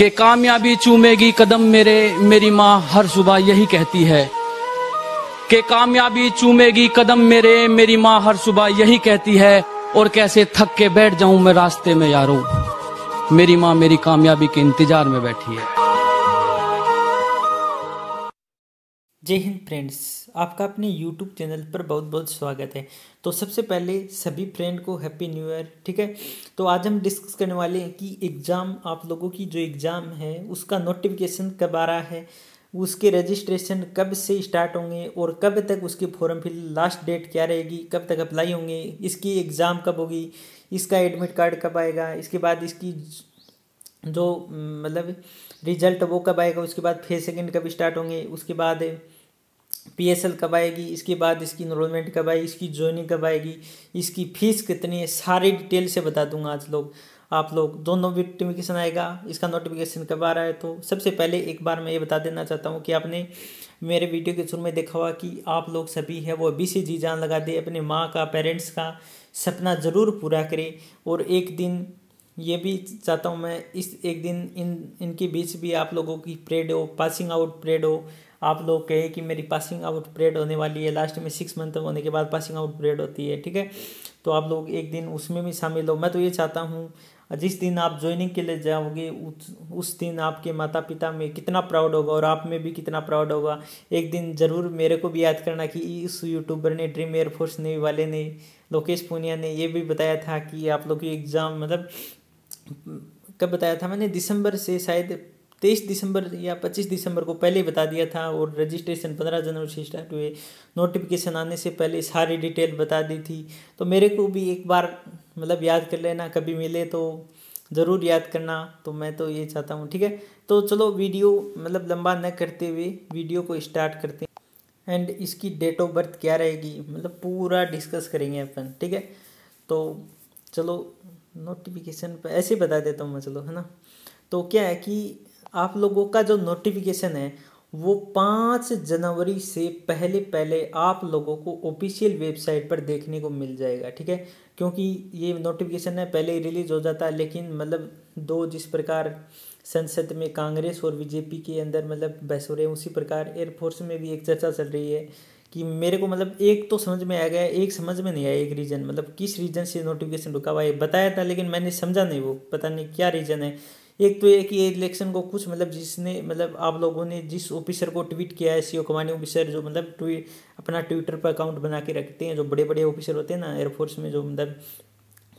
कि कामयाबी चूमेगी कदम मेरे मेरी माँ हर सुबह यही कहती है कि कामयाबी चूमेगी कदम मेरे मेरी माँ हर सुबह यही कहती है और कैसे थक के बैठ जाऊं मैं रास्ते में यारो मेरी माँ मेरी कामयाबी के इंतजार में बैठी है जय हिंद फ्रेंड्स आपका अपने यूट्यूब चैनल पर बहुत बहुत स्वागत है तो सबसे पहले सभी फ्रेंड को हैप्पी न्यू ईयर ठीक है तो आज हम डिस्कस करने वाले हैं कि एग्ज़ाम आप लोगों की जो एग्ज़ाम है उसका नोटिफिकेशन कब आ रहा है उसके रजिस्ट्रेशन कब से स्टार्ट होंगे और कब तक उसके फॉर्म फिल लास्ट डेट क्या रहेगी कब तक अप्लाई होंगे इसकी एग्ज़ाम कब होगी इसका एडमिट कार्ड कब आएगा इसके बाद इसकी जो हम्म, मतलब रिजल्ट वो कब आएगा उसके बाद फेज सेकेंड कब स्टार्ट होंगे उसके बाद पीएसएल कब आएगी इसके बाद इसकी इनरोलमेंट कब आएगी इसकी ज्वाइनिंग कब आएगी इसकी फ़ीस कितनी है सारी डिटेल से बता दूंगा आज लोग आप लोग दोनों नोटिफिकेशन आएगा इसका नोटिफिकेशन कब आ रहा है तो सबसे पहले एक बार मैं ये बता देना चाहता हूँ कि आपने मेरे वीडियो के शुरू में देखा हुआ कि आप लोग सभी है वो अभी से जी जान लगा दे अपने माँ का पेरेंट्स का सपना ज़रूर पूरा करें और एक दिन ये भी चाहता हूँ मैं इस एक दिन इन इनके बीच भी आप लोगों की परेड हो पासिंग आउट परेड हो आप लोग कहे कि मेरी पासिंग आउट परेड होने वाली है लास्ट में सिक्स मंथ होने के बाद पासिंग आउट परेड होती है ठीक है तो आप लोग एक दिन उसमें भी शामिल हो मैं तो ये चाहता हूँ जिस दिन आप ज्वाइनिंग के लिए जाओगे उस उस दिन आपके माता पिता में कितना प्राउड होगा और आप में भी कितना प्राउड होगा एक दिन ज़रूर मेरे को भी याद करना कि इस यूट्यूबर ने ड्रीम एयरफोर्स ने वाले ने लोकेश पूनिया ने ये भी बताया था कि आप लोग की एग्ज़ाम मतलब कब बताया था मैंने दिसंबर से शायद तेईस दिसंबर या पच्चीस दिसंबर को पहले बता दिया था और रजिस्ट्रेशन पंद्रह जनवरी से स्टार्ट हुए नोटिफिकेशन आने से पहले सारी डिटेल बता दी थी तो मेरे को भी एक बार मतलब याद कर लेना कभी मिले तो ज़रूर याद करना तो मैं तो ये चाहता हूँ ठीक है तो चलो वीडियो मतलब लंबा न करते हुए वीडियो को स्टार्ट करते हैं एंड इसकी डेट ऑफ बर्थ क्या रहेगी मतलब पूरा डिस्कस करेंगे अपन ठीक है तो चलो नोटिफिकेशन पर ऐसे बता देता हूँ मैं चलो है ना तो क्या है कि आप लोगों का जो नोटिफिकेशन है वो पाँच जनवरी से पहले पहले आप लोगों को ऑफिशियल वेबसाइट पर देखने को मिल जाएगा ठीक है क्योंकि ये नोटिफिकेशन है पहले ही रिलीज हो जाता है लेकिन मतलब दो जिस प्रकार संसद में कांग्रेस और बीजेपी के अंदर मतलब बहस हो रहे हैं उसी प्रकार एयरफोर्स में भी एक चर्चा चल रही है कि मेरे को मतलब एक तो समझ में आ गया एक समझ में नहीं आया एक रीज़न मतलब किस रीज़न से नोटिफिकेशन रुका हुआ है बताया था लेकिन मैंने समझा नहीं वो पता नहीं क्या रीज़न है एक तो ये कि इलेक्शन को कुछ मतलब जिसने मतलब आप लोगों ने जिस ऑफिसर को ट्वीट किया है सीओ कमांडिंग ऑफिसर जो मतलब ट्वीट अपना ट्विटर पर अकाउंट बना के रखते हैं जो बड़े बड़े ऑफिसर होते हैं ना एयरफोर्स में जो मतलब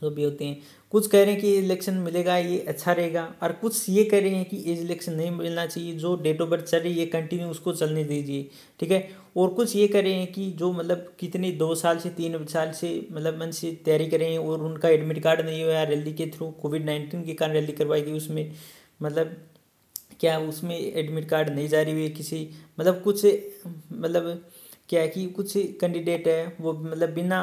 जो तो भी होते हैं कुछ कह रहे हैं कि इलेक्शन मिलेगा ये अच्छा रहेगा और कुछ ये कह रहे हैं कि एज इलेक्शन नहीं मिलना चाहिए जो डेट ऑफ बर्थ चल रही है कंटिन्यू उसको चलने दीजिए ठीक है और कुछ ये कह रहे हैं कि जो मतलब कितने दो साल से तीन साल से मतलब मन से तैयारी कर रहे हैं और उनका एडमिट कार्ड नहीं हुआ रैली के थ्रू कोविड नाइन्टीन के कारण रैली करवाई गई उसमें मतलब क्या उसमें एडमिट कार्ड नहीं जारी हुई किसी मतलब कुछ मतलब क्या है कि कुछ कैंडिडेट है वो मतलब बिना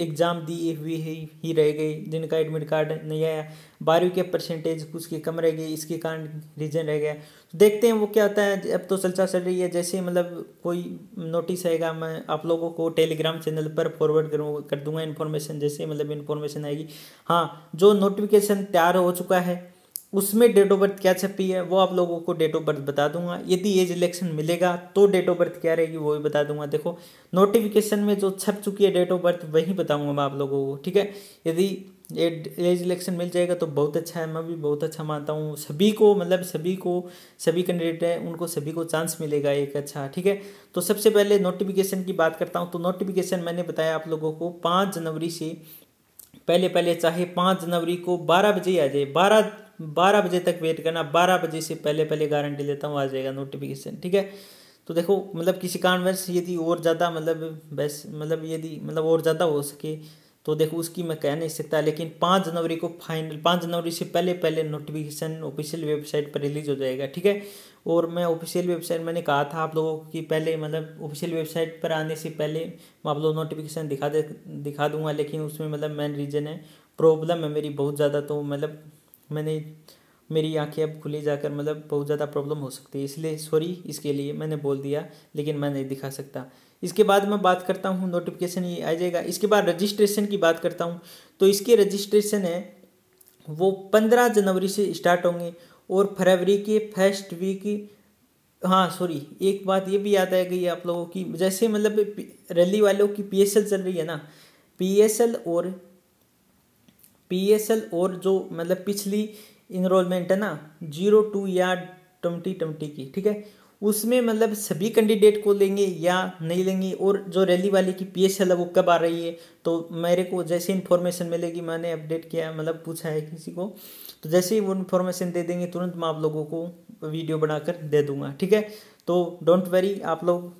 एग्ज़ाम दिए हुए ही, ही रह गए जिनका एडमिट कार्ड नहीं आया बारहवीं के परसेंटेज कुछ के कम रह गए इसके कारण रीजन रह गया तो देखते हैं वो क्या होता है अब तो चलचा चल रही है जैसे मतलब कोई नोटिस आएगा मैं आप लोगों को टेलीग्राम चैनल पर फॉरवर्ड करूँ कर दूंगा इन्फॉर्मेशन जैसे मतलब इन्फॉर्मेशन आएगी हाँ जो नोटिफिकेशन तैयार हो चुका है उसमें डेट ऑफ बर्थ क्या छपी है वो आप लोगों को डेट ऑफ बर्थ बता दूंगा यदि एज इलेक्शन मिलेगा तो डेट ऑफ बर्थ क्या रहेगी वो भी बता दूंगा देखो नोटिफिकेशन में जो छप चुकी है डेट ऑफ बर्थ वही बताऊंगा मैं आप लोगों को ठीक है यदि एज इलेक्शन मिल जाएगा तो बहुत अच्छा है मैं भी बहुत अच्छा मानता हूँ सभी को मतलब सभी को सभी कैंडिडेट हैं उनको सभी को चांस मिलेगा एक अच्छा ठीक है तो सबसे पहले नोटिफिकेशन की बात करता हूँ तो नोटिफिकेशन मैंने बताया आप लोगों को पाँच जनवरी से पहले पहले चाहे पाँच जनवरी को बारह बजे आ जाए बारह बारह बजे तक वेट करना बारह बजे से पहले पहले गारंटी लेता हूँ आ जाएगा नोटिफिकेशन ठीक है तो देखो मतलब किसी कारणवश यदि और ज़्यादा मतलब बस मतलब यदि मतलब और ज़्यादा हो सके तो देखो उसकी मैं कह नहीं सकता लेकिन पाँच जनवरी को फाइनल पाँच जनवरी से पहले पहले नोटिफिकेशन ऑफिशियल वेबसाइट पर रिलीज हो जाएगा ठीक है और मैं ऑफिशियल वेबसाइट मैंने कहा था आप लोगों की पहले मतलब ऑफिशियल वेबसाइट पर आने से पहले मैं आप लोग नोटिफिकेशन दिखा दे दिखा दूंगा लेकिन उसमें मतलब मेन रीज़न है प्रॉब्लम है मेरी बहुत ज़्यादा तो मतलब मैंने मेरी आंखें अब खुली जाकर मतलब बहुत ज़्यादा प्रॉब्लम हो सकती है इसलिए सॉरी इसके लिए मैंने बोल दिया लेकिन मैं नहीं दिखा सकता इसके बाद मैं बात करता हूँ नोटिफिकेशन ये आ जाएगा इसके बाद रजिस्ट्रेशन की बात करता हूँ तो इसके रजिस्ट्रेशन है वो पंद्रह जनवरी से स्टार्ट होंगे और फरवरी के फर्स्ट वीक हाँ सॉरी एक बात ये भी याद आ गई आप लोगों की जैसे मतलब रैली वालों की पी चल रही है ना पी और पीएसएल और जो मतलब पिछली इनरोलमेंट है ना जीरो टू या ट्वेंटी ट्वेंटी की ठीक है उसमें मतलब सभी कैंडिडेट को लेंगे या नहीं लेंगे और जो रैली वाले की पी एस एल है वो कब आ रही है तो मेरे को जैसे इन्फॉर्मेशन मिलेगी मैंने अपडेट किया मतलब पूछा है किसी को तो जैसे ही वो इन्फॉर्मेशन दे देंगे तुरंत मैं आप लोगों को वीडियो बनाकर दे दूंगा ठीक है तो डोंट वरी आप लोग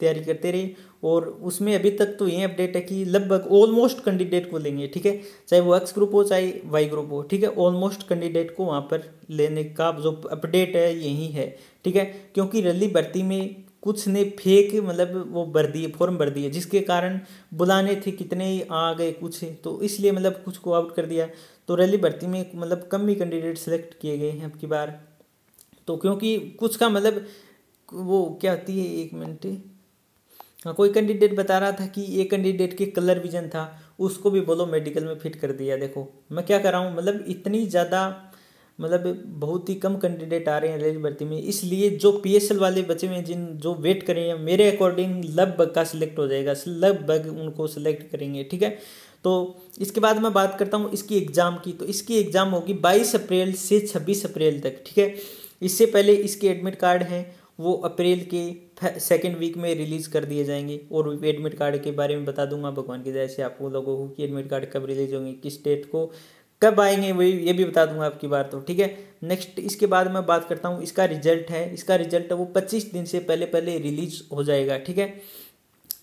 तैयारी करते रहे और उसमें अभी तक तो ये अपडेट है कि लगभग ऑलमोस्ट कैंडिडेट को लेंगे ठीक है चाहे वो एक्स ग्रुप हो चाहे वाई ग्रुप हो ठीक है ऑलमोस्ट कैंडिडेट को वहाँ पर लेने का जो अपडेट है यही है ठीक है क्योंकि रैली भर्ती में कुछ ने फेक मतलब वो भर दिए फॉर्म भर दिए जिसके कारण बुलाने थे कितने ही आ गए कुछ तो इसलिए मतलब कुछ को आउट कर दिया तो रैली भर्ती में मतलब कम ही कैंडिडेट सेलेक्ट किए गए हैं अब की बार तो क्योंकि कुछ का मतलब वो क्या होती है एक मिनट हाँ, कोई कैंडिडेट बता रहा था कि ये कैंडिडेट के कलर विजन था उसको भी बोलो मेडिकल में फिट कर दिया देखो मैं क्या कर रहा हूँ मतलब इतनी ज़्यादा मतलब बहुत ही कम कैंडिडेट आ रहे हैं रेल भर्ती में इसलिए जो पी वाले बचे हुए हैं जिन जो वेट करेंगे मेरे अकॉर्डिंग लगभग का सिलेक्ट हो जाएगा लगभग उनको सिलेक्ट करेंगे ठीक है तो इसके बाद मैं बात करता हूँ इसकी एग्ज़ाम की तो इसकी एग्ज़ाम होगी बाईस अप्रैल से छब्बीस अप्रैल तक ठीक है इससे पहले इसके एडमिट कार्ड हैं वो अप्रैल के सेकेंड वीक में रिलीज़ कर दिए जाएंगे और एडमिट कार्ड के बारे में बता दूंगा भगवान की दया से आप लोगों को कि एडमिट कार्ड कब रिलीज होंगे किस डेट को कब आएंगे वही ये भी बता दूंगा आपकी बार तो ठीक है नेक्स्ट इसके बाद मैं बात करता हूँ इसका रिजल्ट है इसका रिजल्ट है वो पच्चीस दिन से पहले पहले रिलीज हो जाएगा ठीक है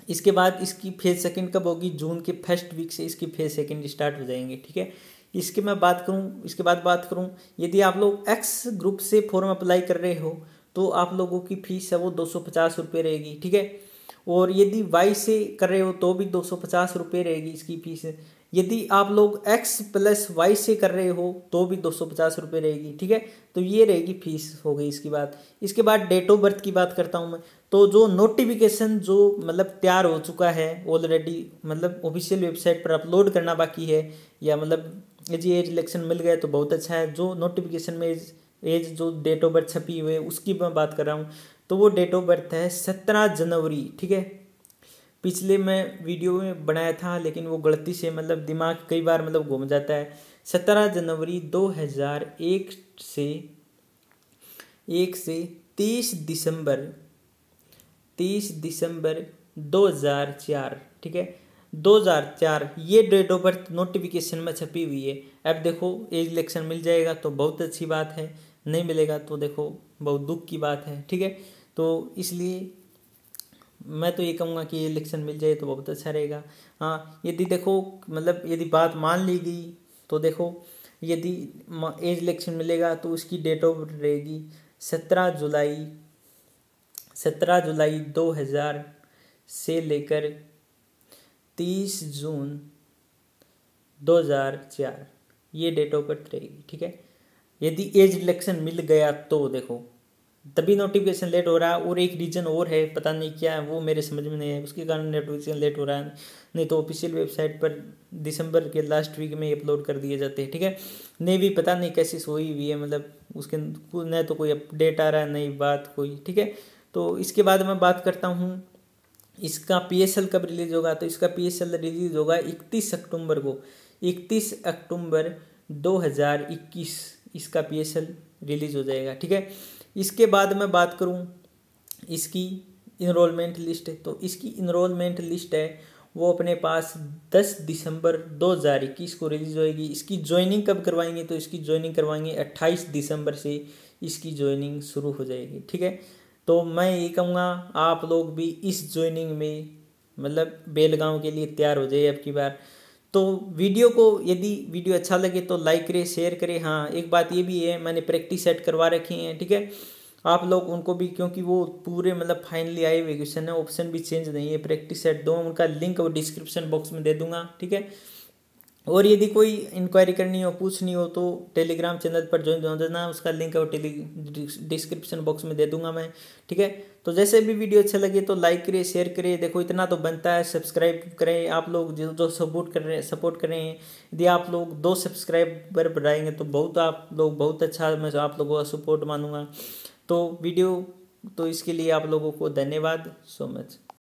इसके बाद इसकी फेज सेकेंड कब होगी जून के फर्स्ट वीक से इसकी फेज सेकेंड स्टार्ट हो जाएंगे ठीक है इसके मैं बात करूँ इसके बाद बात करूँ यदि आप लोग एक्स ग्रुप से फॉर्म अप्लाई कर रहे हो तो आप लोगों की फीस है वो दो सौ पचास रुपये रहेगी ठीक है और यदि वाई से कर रहे हो तो भी दो सौ पचास रुपये रहेगी इसकी फीस यदि आप लोग एक्स प्लस वाई से कर रहे हो तो भी दो सौ पचास रुपये रहेगी ठीक है तो ये रहेगी फीस हो गई इसकी बात इसके बाद डेट ऑफ बर्थ की बात करता हूँ मैं तो जो नोटिफिकेशन जो मतलब तैयार हो चुका है ऑलरेडी मतलब ऑफिशियल वेबसाइट पर अपलोड करना बाकी है या मतलब जी एज इलेक्शन मिल गया तो बहुत अच्छा है जो नोटिफिकेशन में एज जो डेट ऑफ बर्थ छपी हुई है उसकी मैं बात कर रहा हूँ तो वो डेट ऑफ बर्थ है सत्रह जनवरी ठीक है पिछले मैं वीडियो में बनाया था लेकिन वो गलती से मतलब दिमाग कई बार मतलब घूम जाता है सत्रह जनवरी दो हज़ार एक से एक से तीस दिसंबर तीस दिसंबर दो हज़ार चार ठीक है दो हज़ार चार ये डेट ऑफ बर्थ नोटिफिकेशन में छपी हुई है अब देखो एज इलेक्शन मिल जाएगा तो बहुत अच्छी बात है नहीं मिलेगा तो देखो बहुत दुख की बात है ठीक है तो इसलिए मैं तो ये कहूँगा कि इलेक्शन मिल जाए तो बहुत अच्छा रहेगा हाँ यदि देखो मतलब यदि बात मान ली गई तो देखो यदि एज इलेक्शन मिलेगा तो उसकी डेट ऑफ रहेगी सत्रह जुलाई सत्रह जुलाई दो हज़ार से लेकर तीस जून दो हज़ार चार ये डेट ऑफ बर्थ रहेगी ठीक है यदि एज रिलेक्शन मिल गया तो देखो तभी नोटिफिकेशन लेट हो रहा है और एक रीज़न और है पता नहीं क्या है वो मेरे समझ में नहीं है उसके कारण नोटिफिकेशन लेट हो रहा है नहीं तो ऑफिशियल वेबसाइट पर दिसंबर के लास्ट वीक में अपलोड कर दिए जाते हैं ठीक है नहीं भी पता नहीं कैसी सोई हुई है मतलब उसके न तो कोई अपडेट आ रहा है नई बात कोई ठीक है तो इसके बाद मैं बात करता हूँ इसका पी कब रिलीज़ होगा तो इसका पी रिलीज़ होगा इकतीस अक्टूबर को इकतीस अक्टूबर दो हज़ार इक्कीस इसका पी रिलीज हो जाएगा ठीक है इसके बाद मैं बात करूँ इसकी इनरोलमेंट लिस्ट तो इसकी इनरोलमेंट लिस्ट है वो अपने पास 10 दिसंबर 2021 को रिलीज़ होएगी इसकी ज्वाइनिंग कब करवाएंगे तो इसकी ज्वाइनिंग करवाएंगे 28 दिसंबर से इसकी ज्वाइनिंग शुरू हो जाएगी ठीक है तो मैं ये कहूँगा आप लोग भी इस ज्वाइनिंग में मतलब बेलगांव के लिए तैयार हो जाइए अब की बार तो वीडियो को यदि वीडियो अच्छा लगे तो लाइक करें शेयर करें हाँ एक बात ये भी है मैंने प्रैक्टिस सेट करवा रखी है ठीक है आप लोग उनको भी क्योंकि वो पूरे मतलब फाइनली आए हुए क्वेश्चन है ऑप्शन भी चेंज नहीं है प्रैक्टिस सेट दो उनका लिंक और डिस्क्रिप्शन बॉक्स में दे दूंगा ठीक है और यदि कोई इंक्वायरी करनी हो पूछनी हो तो टेलीग्राम चैनल पर ज्वाइन हो देना उसका लिंक है वो टेली डिस्क्रिप्शन बॉक्स में दे दूंगा मैं ठीक है तो जैसे भी वीडियो अच्छा लगे तो लाइक करिए शेयर करिए देखो इतना तो बनता है सब्सक्राइब करें आप लोग जो जो सपोर्ट कर रहे हैं सपोर्ट कर रहे हैं यदि आप लोग दो सब्सक्राइबर बढ़ाएंगे तो बहुत आप लोग बहुत अच्छा मैं आप लोगों का सपोर्ट मानूंगा तो वीडियो तो इसके लिए आप लोगों को धन्यवाद सो मच